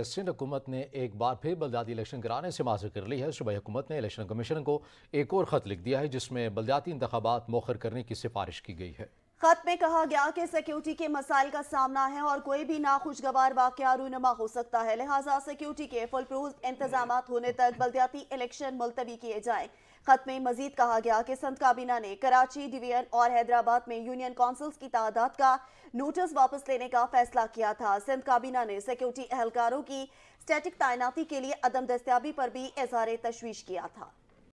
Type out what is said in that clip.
सिंध हुकूमत ने एक बार फिर बलदाती इलेक्शन कराने से माजर कर ली है सुबह हुकूमत ने इलेक्शन कमीशन को एक और ख़त लिख दिया है जिसमें बलदाती इंतबात मौखर करने की सिफारिश की गई है खत में कहा गया कि सिक्योरिटी के मसाइल का सामना है और कोई भी नाखुशगवार वाक्य रूनमा हो सकता है लिहाजा सिक्योरिटी के फुल प्रूफ इंतजाम होने तक बल्दियाती इलेक्शन मुलतवी किए जाए खत में मजीद कहा गया कि संत काबीना ने कराची डिवीजन और हैदराबाद में यूनियन काउंसिल्स की तादाद का नोटिस वापस लेने का फैसला किया था संत काबीना ने सिक्योरिटी एहलकारों की स्टैटिक तैनाती के लिए अदम दस्तियाबी पर भी इजहार तशवीश किया था